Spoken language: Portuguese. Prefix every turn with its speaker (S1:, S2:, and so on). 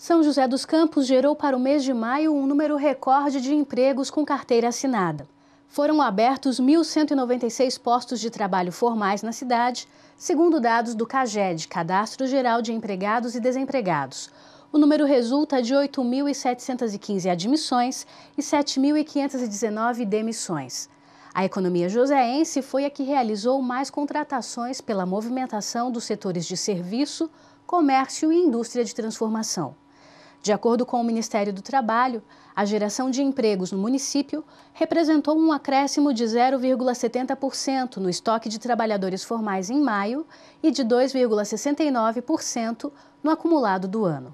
S1: São José dos Campos gerou para o mês de maio um número recorde de empregos com carteira assinada. Foram abertos 1.196 postos de trabalho formais na cidade, segundo dados do CAGED, Cadastro Geral de Empregados e Desempregados. O número resulta de 8.715 admissões e 7.519 demissões. A economia joseense foi a que realizou mais contratações pela movimentação dos setores de serviço, comércio e indústria de transformação. De acordo com o Ministério do Trabalho, a geração de empregos no município representou um acréscimo de 0,70% no estoque de trabalhadores formais em maio e de 2,69% no acumulado do ano.